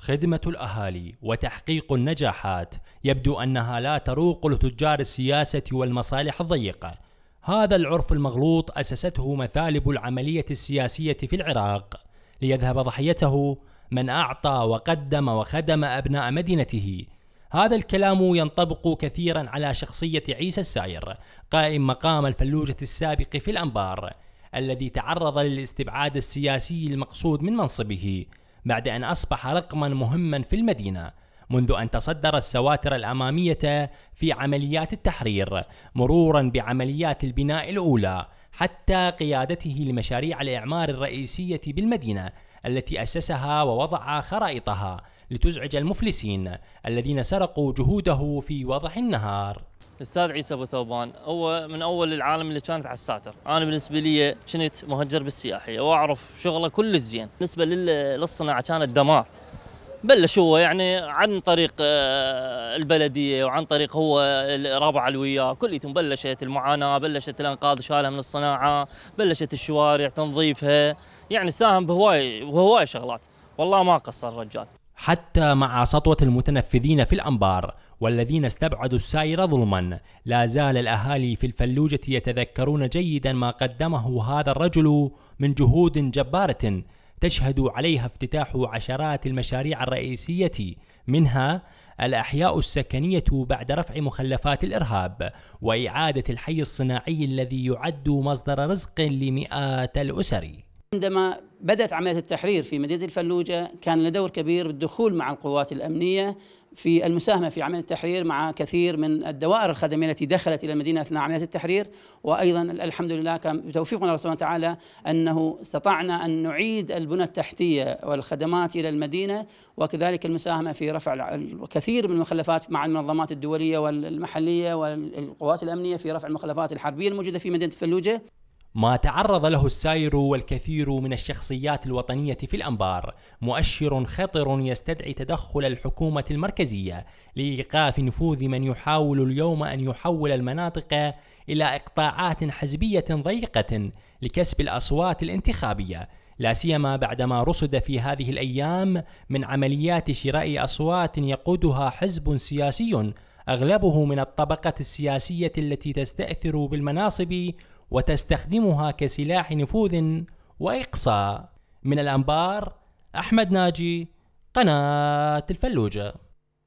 خدمة الأهالي وتحقيق النجاحات يبدو أنها لا تروق لتجار السياسة والمصالح الضيقة. هذا العرف المغلوط أسسته مثالب العملية السياسية في العراق ليذهب ضحيته من أعطى وقدم وخدم أبناء مدينته. هذا الكلام ينطبق كثيرا على شخصية عيسى الساير قائم مقام الفلوجة السابق في الأنبار الذي تعرض للاستبعاد السياسي المقصود من منصبه بعد أن أصبح رقما مهما في المدينة منذ أن تصدر السواتر الأمامية في عمليات التحرير مرورا بعمليات البناء الأولى حتى قيادته لمشاريع الإعمار الرئيسية بالمدينة التي أسسها ووضع خرائطها لتزعج المفلسين الذين سرقوا جهوده في وضح النهار الاستاذ عيسى ابو ثوبان هو من اول العالم اللي كانت على الساتر انا بالنسبه لي كنت مهجر بالسياحيه واعرف شغله كل زين بالنسبه للصناعه كانت دمار بلش هو يعني عن طريق آه، البلديه وعن طريق هو رابع الوياه كليتهم بلشت المعاناه بلشت الانقاذ شالها من الصناعه بلشت الشوارع تنظيفها يعني ساهم بهواي بهواي شغلات والله ما قصر الرجال حتى مع سطوة المتنفذين في الأنبار والذين استبعدوا السائر ظلما لا زال الأهالي في الفلوجة يتذكرون جيدا ما قدمه هذا الرجل من جهود جبارة تشهد عليها افتتاح عشرات المشاريع الرئيسية منها الأحياء السكنية بعد رفع مخلفات الإرهاب وإعادة الحي الصناعي الذي يعد مصدر رزق لمئات الأسر عندما بدأت عملية التحرير في مدينة الفلوجة كان له دور كبير بالدخول مع القوات الأمنية في المساهمة في عملية التحرير مع كثير من الدوائر الخدمية التي دخلت إلى المدينة أثناء عملية التحرير وأيضا الحمد لله كان بتوفيق الله سبحانه وتعالى أنه استطعنا أن نعيد البنى التحتية والخدمات إلى المدينة وكذلك المساهمة في رفع الكثير من المخلفات مع المنظمات الدولية والمحلية والقوات الأمنية في رفع المخلفات الحربية الموجودة في مدينة الفلوجة ما تعرض له السائر والكثير من الشخصيات الوطنية في الأنبار مؤشر خطر يستدعي تدخل الحكومة المركزية لإيقاف نفوذ من يحاول اليوم أن يحول المناطق إلى إقطاعات حزبية ضيقة لكسب الأصوات الانتخابية لا سيما بعدما رصد في هذه الأيام من عمليات شراء أصوات يقودها حزب سياسي اغلبه من الطبقه السياسيه التي تستاثر بالمناصب وتستخدمها كسلاح نفوذ واقصاء من الانبار احمد ناجي قناه الفلوجه